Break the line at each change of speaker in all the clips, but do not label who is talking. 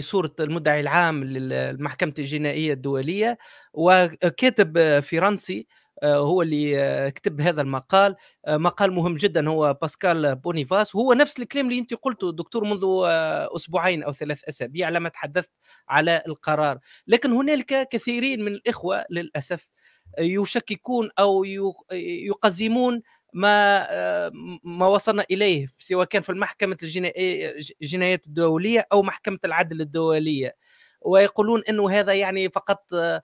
صورة المدعي العام للمحكمة الجنائية الدولية وكاتب فرنسي آه، هو اللي آه، كتب هذا المقال آه، مقال مهم جدا هو باسكال بونيفاس هو نفس الكلام اللي انت قلته دكتور منذ اسبوعين او ثلاث اسابيع لما تحدثت على القرار لكن هنالك كثيرين من الاخوه للاسف يشككون او يقزمون ما آه، ما وصلنا اليه سواء كان في المحكمه الجنايات الدوليه او محكمه العدل الدوليه ويقولون انه هذا يعني فقط آه،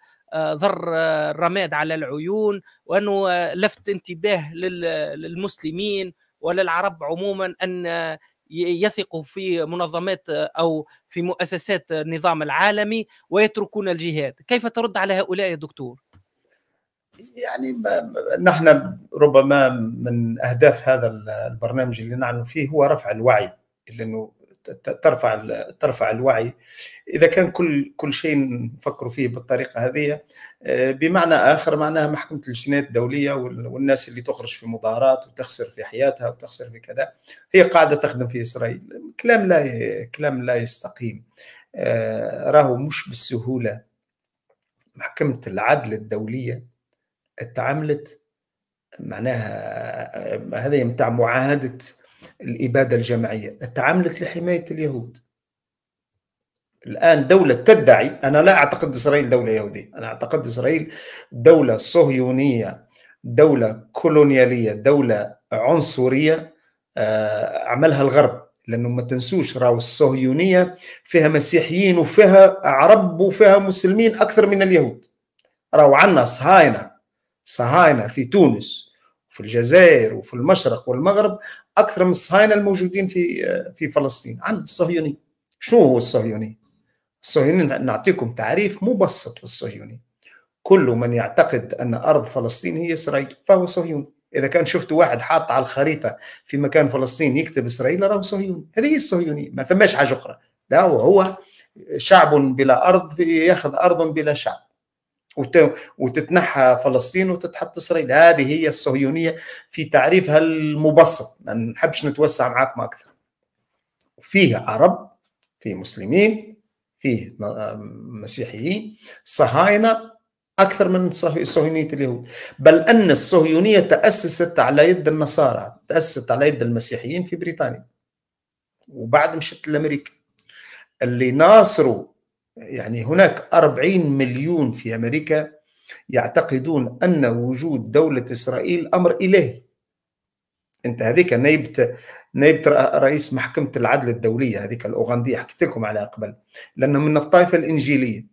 ضر الرماد آه، على العيون وانه لفت انتباه للمسلمين وللعرب عموما ان يثقوا في منظمات او في مؤسسات النظام العالمي ويتركون الجهاد، كيف ترد على هؤلاء يا دكتور؟
يعني نحن ربما من اهداف هذا البرنامج اللي نعلن فيه هو رفع الوعي لانه ترفع ترفع الوعي اذا كان كل كل شيء نفكروا فيه بالطريقه هذه آه، بمعنى اخر معناها محكمه الجنايات الدوليه والناس اللي تخرج في مظاهرات وتخسر في حياتها وتخسر في كذا هي قاعده تخدم في اسرائيل كلام لا كلام لا يستقيم آه، راهو مش بالسهوله محكمه العدل الدوليه تعاملت معناها هذا يمتع معاهدة الإبادة الجماعية تعاملت لحماية اليهود الآن دولة تدعي أنا لا أعتقد إسرائيل دولة يهودية أنا أعتقد إسرائيل دولة صهيونية دولة كولونيالية دولة عنصرية آه، عملها الغرب لأنه ما تنسوش راهو الصهيونية فيها مسيحيين وفيها عرب وفيها مسلمين أكثر من اليهود راهو عندنا صهاينة صهاينة في تونس في الجزائر وفي المشرق والمغرب اكثر من الصهاينه الموجودين في في فلسطين عند الصهيوني شنو هو الصهيوني الصهيوني نعطيكم تعريف مبسط للصهيوني كل من يعتقد ان ارض فلسطين هي اسرائيل فهو صهيوني اذا كان شفت واحد حاط على الخريطه في مكان فلسطين يكتب اسرائيل راهو صهيوني هذه هي الصهيونيه ما ثماش حاجه اخرى لا هو شعب بلا ارض ياخذ ارض بلا شعب وتتنحى فلسطين وتتحط اسرائيل هذه هي الصهيونيه في تعريفها المبسط ما نحبش نتوسع معكم اكثر فيه عرب فيه مسلمين فيه مسيحيين صهاينه اكثر من صهيونيه اليهود بل ان الصهيونيه تاسست على يد النصارى تاسست على يد المسيحيين في بريطانيا وبعد مشت لامريكا اللي ناصروا يعني هناك 40 مليون في أمريكا يعتقدون أن وجود دولة إسرائيل أمر إلهي أنت هذيك نائبة نائبة رئيس محكمة العدل الدولية هذيك الأوغندية حكيت لكم عليها قبل لأنه من الطائفة الإنجيلية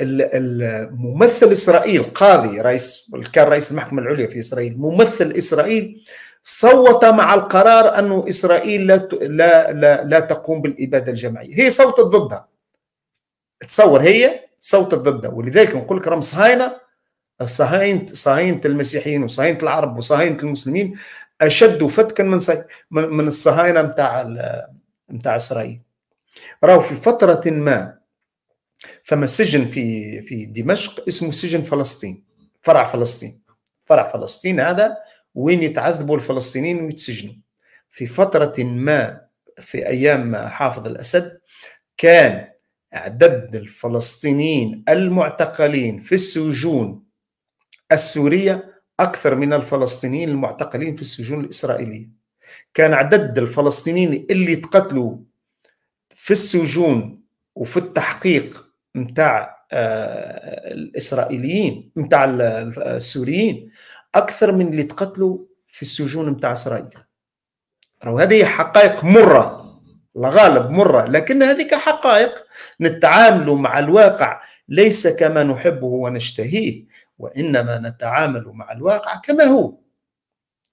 الممثل اسرائيل قاضي رئيس كان رئيس المحكمه العليا في اسرائيل ممثل اسرائيل صوت مع القرار انه اسرائيل لا لا لا, لا تقوم بالاباده الجماعيه هي صوتت ضدها تصور هي صوتت ضده ولذلك نقول لك راهم صهاينه صهاينه صهاينه المسيحيين وصهاينه العرب وصهاينه المسلمين اشد فتكا من من الصهاينه نتاع نتاع اسرائيل راهو في فتره ما فما سجن في في دمشق اسمه سجن فلسطين فرع فلسطين فرع فلسطين هذا وين يتعذبوا الفلسطينيين ويتسجنوا في فترة ما في أيام حافظ الأسد كان عدد الفلسطينيين المعتقلين في السجون السورية أكثر من الفلسطينيين المعتقلين في السجون الإسرائيلية كان عدد الفلسطينيين اللي تقتلوا في السجون وفي التحقيق متاع آه، الإسرائيليين متاع السوريين أكثر من اللي تقتلوا في السجون متاع إسرائيل وهذه حقائق مرة الغالب مرة لكن هذه حقائق نتعامل مع الواقع ليس كما نحبه ونشتهيه وإنما نتعامل مع الواقع كما هو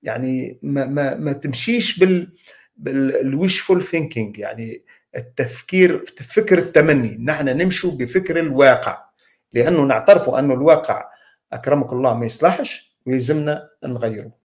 يعني ما, ما, ما تمشيش بال بالويشفول ثينكينج يعني التفكير فكر التمني نحن نمشي بفكر الواقع لأنه نعترف أن الواقع أكرمك الله ما يصلحش ويلزمنا نغيره